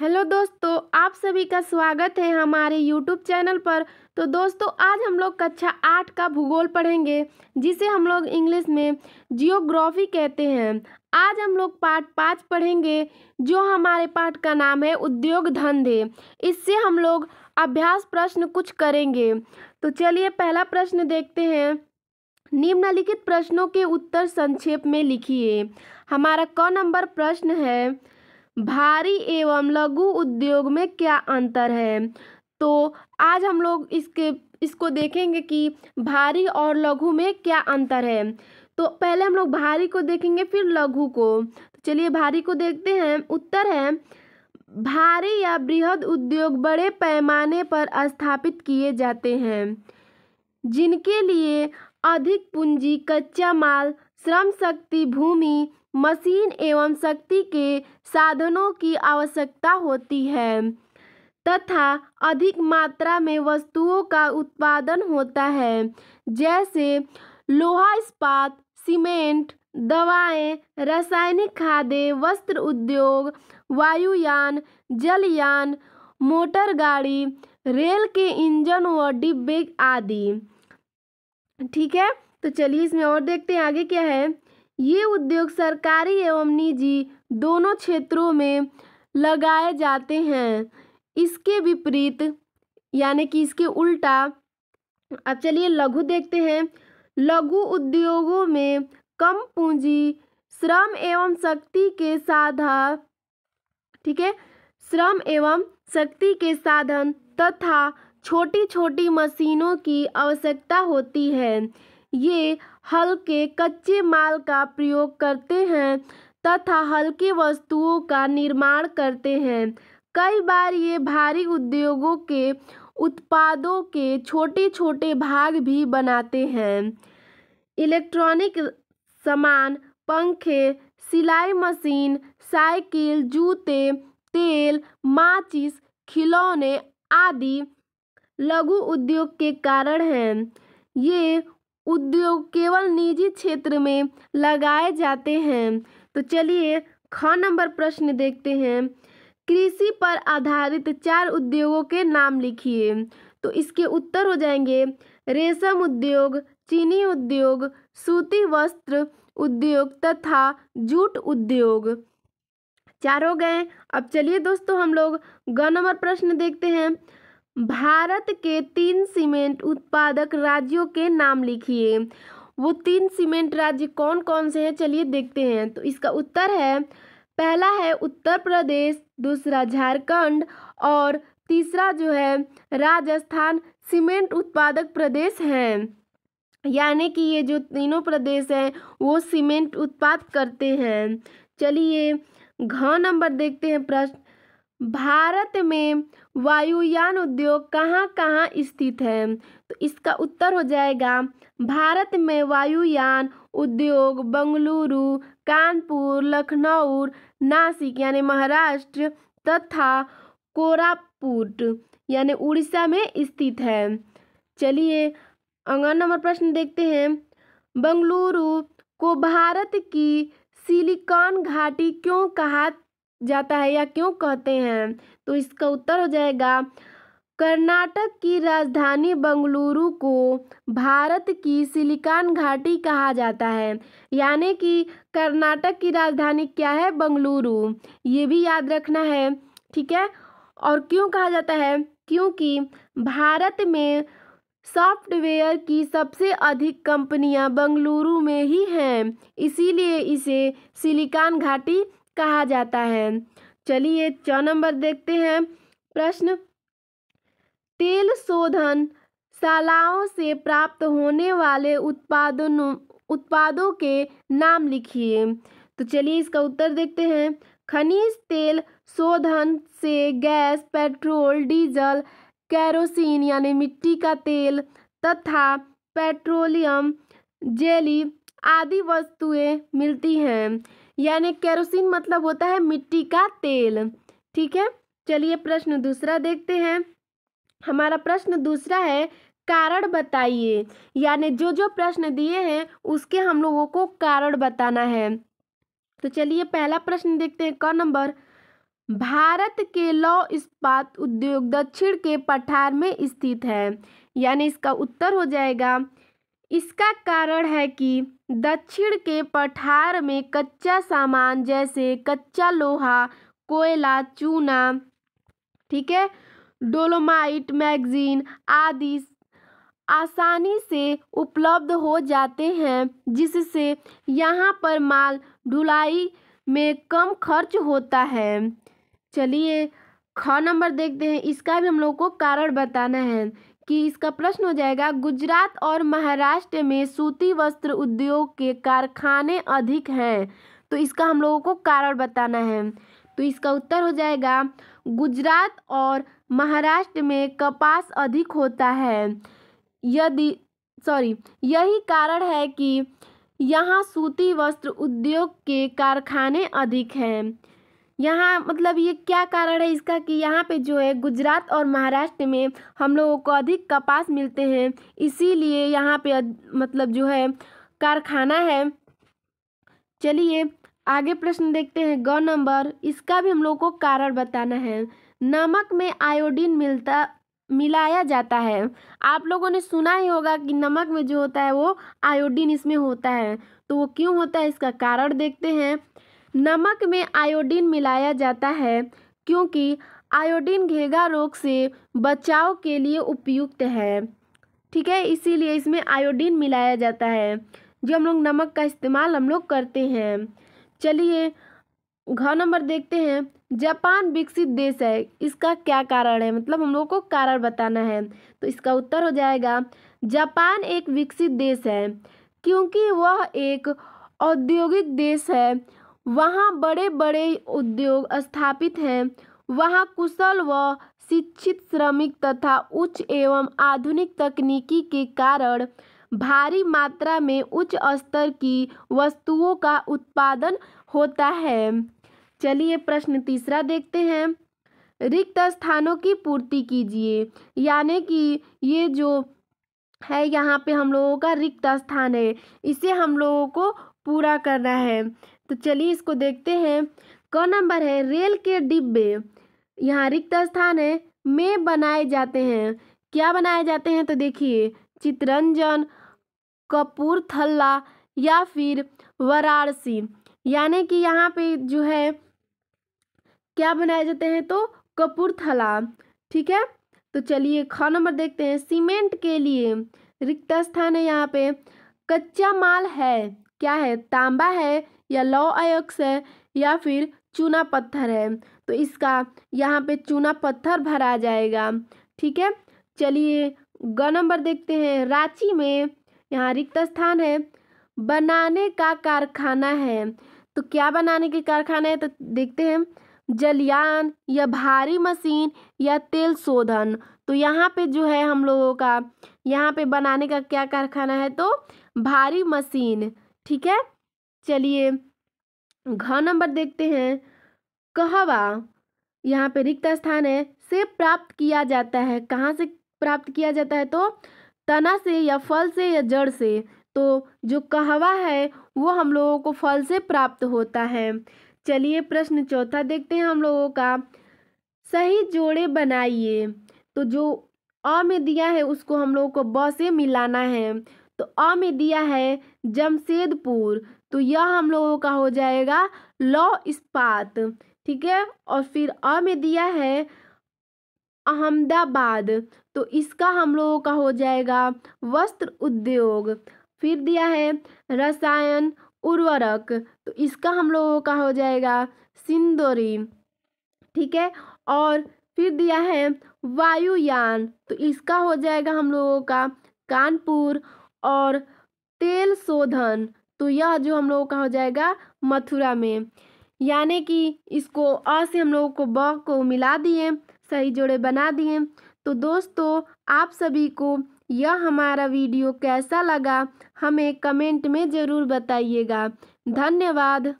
hello दोस्तों आप सभी का स्वागत है हमारे यूट्यूब चैनल पर तो दोस्तों आज हम लोग कक्षा आठ का भूगोल पढ़ेंगे जिसे हम लोग इंग्लिश में जियोग्राफी कहते हैं आज हम लोग पार्ट पाँच पढ़ेंगे जो हमारे पाठ का नाम है उद्योग धंधे इससे हम लोग अभ्यास प्रश्न कुछ करेंगे तो चलिए पहला प्रश्न देखते हैं निम्नलिखित प्रश्नों के उत्तर संक्षेप में लिखिए हमारा क नंबर प्रश्न है भारी एवं लघु उद्योग में क्या अंतर है तो आज हम लोग इसके इसको देखेंगे कि भारी और लघु में क्या अंतर है तो पहले हम लोग भारी को देखेंगे फिर लघु को तो चलिए भारी को देखते हैं उत्तर है भारी या बृहद उद्योग बड़े पैमाने पर स्थापित किए जाते हैं जिनके लिए अधिक पूंजी कच्चा माल श्रम शक्ति भूमि मशीन एवं शक्ति के साधनों की आवश्यकता होती है तथा अधिक मात्रा में वस्तुओं का उत्पादन होता है जैसे लोहा इस्पात सीमेंट दवाएं रासायनिक खादें वस्त्र उद्योग वायुयान जलयान मोटर गाड़ी रेल के इंजन व डिब्बे आदि ठीक है तो चलिए इसमें और देखते हैं आगे क्या है ये उद्योग सरकारी एवं निजी दोनों क्षेत्रों में लगाए जाते हैं इसके विपरीत यानी कि इसके उल्टा अब चलिए लघु देखते हैं लघु उद्योगों में कम पूंजी श्रम एवं शक्ति के साधन ठीक है श्रम एवं शक्ति के साधन तथा छोटी छोटी मशीनों की आवश्यकता होती है ये हल्के कच्चे माल का प्रयोग करते हैं तथा हल्की वस्तुओं का निर्माण करते हैं कई बार ये भारी उद्योगों के उत्पादों के छोटे छोटे भाग भी बनाते हैं इलेक्ट्रॉनिक सामान पंखे सिलाई मशीन साइकिल जूते तेल माचिस खिलौने आदि लघु उद्योग के कारण हैं ये उद्योग केवल निजी क्षेत्र में लगाए जाते हैं तो चलिए ख नंबर प्रश्न देखते हैं कृषि पर आधारित चार उद्योगों के नाम लिखिए तो इसके उत्तर हो जाएंगे रेशम उद्योग चीनी उद्योग सूती वस्त्र उद्योग तथा जूट उद्योग चार हो गए अब चलिए दोस्तों हम लोग ग नंबर प्रश्न देखते हैं भारत के तीन सीमेंट उत्पादक राज्यों के नाम लिखिए वो तीन सीमेंट राज्य कौन कौन से हैं चलिए देखते हैं तो इसका उत्तर है पहला है उत्तर प्रदेश दूसरा झारखंड और तीसरा जो है राजस्थान सीमेंट उत्पादक प्रदेश हैं यानी कि ये जो तीनों प्रदेश हैं वो सीमेंट उत्पाद करते हैं चलिए घ नंबर देखते हैं प्रश्न भारत में वायुयान उद्योग कहाँ कहाँ स्थित है तो इसका उत्तर हो जाएगा भारत में वायुयान उद्योग बंगलुरु कानपुर लखनऊ नासिक यानी महाराष्ट्र तथा कोरापुट यानी उड़ीसा में स्थित है चलिए अगला नंबर प्रश्न देखते हैं बंगलुरु को भारत की सिलिकॉन घाटी क्यों कहा जाता है या क्यों कहते हैं तो इसका उत्तर हो जाएगा कर्नाटक की राजधानी बंगलुरु को भारत की सिलिकॉन घाटी कहा जाता है यानी कि कर्नाटक की राजधानी क्या है बंगलुरु ये भी याद रखना है ठीक है और क्यों कहा जाता है क्योंकि भारत में सॉफ्टवेयर की सबसे अधिक कंपनियां बंगलुरु में ही हैं इसीलिए इसे सिलिकॉन घाटी कहा जाता है चलिए चौ नंबर देखते हैं प्रश्न तेल शोधन शालाओं से प्राप्त होने वाले उत्पादों उत्पादों के नाम लिखिए तो चलिए इसका उत्तर देखते हैं खनिज तेल शोधन से गैस पेट्रोल डीजल कैरोसिन यानी मिट्टी का तेल तथा पेट्रोलियम जेली आदि वस्तुएं मिलती हैं यानी केरोसिन मतलब होता है मिट्टी का तेल ठीक है चलिए प्रश्न दूसरा देखते हैं हमारा प्रश्न दूसरा है कारण बताइए यानी जो जो प्रश्न दिए हैं उसके हम लोगों को कारण बताना है तो चलिए पहला प्रश्न देखते हैं क नंबर भारत के लौ इस्पात उद्योग दक्षिण के पठार में स्थित है यानी इसका उत्तर हो जाएगा इसका कारण है कि दक्षिण के पठार में कच्चा सामान जैसे कच्चा लोहा कोयला चूना ठीक है डोलोमाइट मैगजीन आदि आसानी से उपलब्ध हो जाते हैं जिससे यहाँ पर माल ढुलाई में कम खर्च होता है चलिए ख नंबर देखते हैं इसका भी हम लोग को कारण बताना है कि इसका प्रश्न हो जाएगा गुजरात और महाराष्ट्र में सूती वस्त्र उद्योग के कारखाने अधिक हैं तो इसका हम लोगों को कारण बताना है तो इसका उत्तर हो जाएगा गुजरात और महाराष्ट्र में कपास अधिक होता है यदि सॉरी यही कारण है कि यहाँ सूती वस्त्र उद्योग के कारखाने अधिक हैं यहाँ मतलब ये क्या कारण है इसका कि यहाँ पे जो है गुजरात और महाराष्ट्र में हम लोगों को अधिक कपास मिलते हैं इसीलिए यहाँ पे मतलब जो है कारखाना है चलिए आगे प्रश्न देखते हैं ग नंबर इसका भी हम लोग को कारण बताना है नमक में आयोडीन मिलता मिलाया जाता है आप लोगों ने सुना ही होगा कि नमक में जो होता है वो आयोडीन इसमें होता है तो वो क्यों होता है इसका कारण देखते हैं नमक में आयोडीन मिलाया जाता है क्योंकि आयोडीन घेगा रोग से बचाव के लिए उपयुक्त है ठीक है इसीलिए इसमें आयोडीन मिलाया जाता है जो हम लोग नमक का इस्तेमाल हम लोग करते हैं चलिए घ नंबर देखते हैं जापान विकसित देश है इसका क्या कारण है मतलब हम लोग को कारण बताना है तो इसका उत्तर हो जाएगा जापान एक विकसित देश है क्योंकि वह एक औद्योगिक देश है वहाँ बड़े बड़े उद्योग स्थापित हैं वहाँ कुशल व शिक्षित श्रमिक तथा उच्च एवं आधुनिक तकनीकी के कारण भारी मात्रा में उच्च स्तर की वस्तुओं का उत्पादन होता है चलिए प्रश्न तीसरा देखते हैं रिक्त स्थानों की पूर्ति कीजिए यानी कि ये जो है यहाँ पे हम लोगों का रिक्त स्थान है इसे हम लोगों को पूरा करना है तो चलिए इसको देखते हैं क नंबर है रेल के डिब्बे यहाँ रिक्त स्थान है में बनाए जाते हैं क्या बनाए जाते हैं तो देखिए चित्रंजन कपूरथला या फिर वाराणसी यानी कि यहाँ पे जो है क्या बनाए जाते हैं तो कपूरथला ठीक है तो चलिए ख नंबर देखते हैं सीमेंट के लिए रिक्त स्थान है यहाँ पे कच्चा माल है क्या है तांबा है या लौ अयक्स है या फिर चूना पत्थर है तो इसका यहाँ पे चूना पत्थर भरा जाएगा ठीक है चलिए ग नंबर देखते हैं रांची में यहाँ रिक्त स्थान है बनाने का कारखाना है तो क्या बनाने के कारखाना है तो देखते हैं जलयान या भारी मशीन या तेल शोधन तो यहाँ पे जो है हम लोगों का यहाँ पे बनाने का क्या कारखाना है तो भारी मशीन ठीक है चलिए घ नंबर देखते हैं कहवा यहाँ पे रिक्त स्थान है से प्राप्त किया जाता है कहाँ से प्राप्त किया जाता है तो तना से या फल से या जड़ से तो जो कहवा है वो हम लोगों को फल से प्राप्त होता है चलिए प्रश्न चौथा देखते हैं हम लोगों का सही जोड़े बनाइए तो जो अ में दिया है उसको हम लोगों को ब से मिलाना है तो अ में दिया है जमशेदपुर तो यह हम लोगों का हो जाएगा लौ इस्पात ठीक है और फिर अ में दिया है अहमदाबाद तो इसका हम लोगों का हो जाएगा वस्त्र उद्योग फिर दिया है रसायन उर्वरक तो इसका हम लोगों का हो जाएगा सिंदोरी ठीक है और फिर दिया है वायुयान तो इसका हो जाएगा हम लोगों का कानपुर और तेल शोधन तो यह जो हम लोगों का हो जाएगा मथुरा में यानी कि इसको अ से हम लोगों को ब को मिला दिए सही जोड़े बना दिए तो दोस्तों आप सभी को यह हमारा वीडियो कैसा लगा हमें कमेंट में ज़रूर बताइएगा धन्यवाद